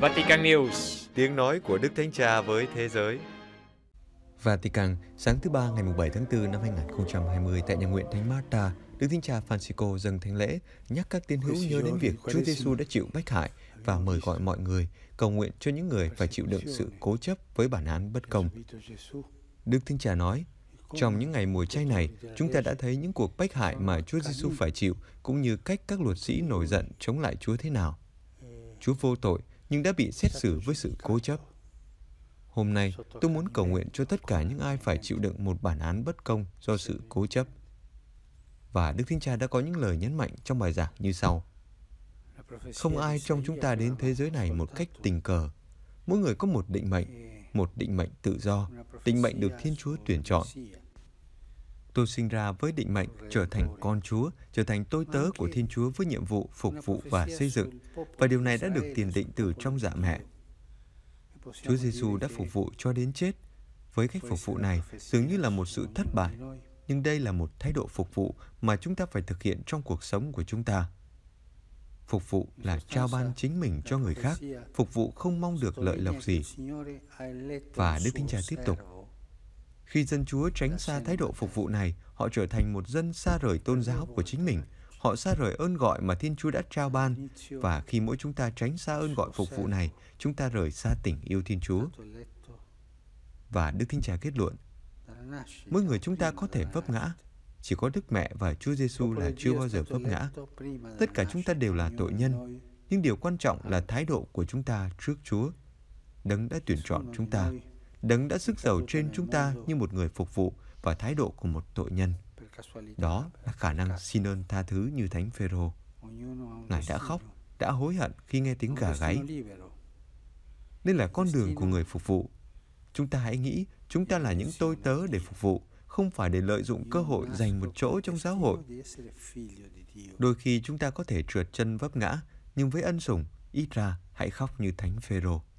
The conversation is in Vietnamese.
Vatican News, tiếng nói của Đức Thánh Cha với thế giới. Vatican, sáng thứ Ba ngày 7 tháng 4 năm 2020 tại nhà nguyện Thánh Marta, Đức Thánh Cha Francisco dâng thánh lễ, nhắc các tín hữu nhớ đến việc Chúa Giêsu đã chịu bách hại và mời gọi mọi người cầu nguyện cho những người phải chịu đựng sự cố chấp với bản án bất công. Đức Thánh Cha nói, trong những ngày mùa chay này, chúng ta đã thấy những cuộc bách hại mà Chúa Giêsu phải chịu, cũng như cách các luật sĩ nổi giận chống lại Chúa thế nào. Chúa vô tội, nhưng đã bị xét xử với sự cố chấp. Hôm nay, tôi muốn cầu nguyện cho tất cả những ai phải chịu đựng một bản án bất công do sự cố chấp. Và Đức thiên Cha đã có những lời nhấn mạnh trong bài giảng như sau. Không ai trong chúng ta đến thế giới này một cách tình cờ. Mỗi người có một định mệnh, một định mệnh tự do, định mệnh được Thiên Chúa tuyển chọn, Tôi sinh ra với định mệnh trở thành con Chúa, trở thành tôi tớ của Thiên Chúa với nhiệm vụ phục vụ và xây dựng. Và điều này đã được tiền định từ trong dạ mẹ. Chúa Giêsu đã phục vụ cho đến chết. Với cách phục vụ này, dường như là một sự thất bại, nhưng đây là một thái độ phục vụ mà chúng ta phải thực hiện trong cuộc sống của chúng ta. Phục vụ là trao ban chính mình cho người khác, phục vụ không mong được lợi lộc gì. Và Đức Thánh Cha tiếp tục, khi dân Chúa tránh dạ xa thái độ phục vụ này, họ trở thành một dân xa rời tôn dạ giáo của chính mình. Họ xa rời ơn gọi mà Thiên Chúa đã trao ban. Dạ và khi mỗi chúng ta tránh xa ơn gọi phục vụ này, chúng ta rời xa tình yêu Thiên Chúa. Và Đức Thánh Cha kết luận, mỗi người chúng ta có thể vấp ngã, chỉ có Đức Mẹ và Chúa Giêsu là chưa bao giờ vấp ngã. Tất cả chúng ta đều là tội nhân, nhưng điều quan trọng là thái độ của chúng ta trước Chúa. Đấng đã tuyển chọn chúng ta Đấng đã sức giàu trên chúng ta như một người phục vụ và thái độ của một tội nhân. Đó là khả năng xin ơn tha thứ như Thánh Phêrô. Ngài đã khóc, đã hối hận khi nghe tiếng gà gáy. Nên là con đường của người phục vụ. Chúng ta hãy nghĩ chúng ta là những tôi tớ để phục vụ, không phải để lợi dụng cơ hội giành một chỗ trong giáo hội. Đôi khi chúng ta có thể trượt chân vấp ngã, nhưng với ân sủng, ít ra hãy khóc như Thánh Phêrô.